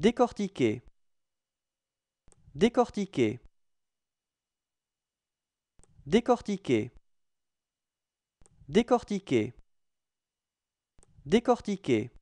Décortiquer. Décortiquer. Décortiquer. Décortiquer. Décortiquer.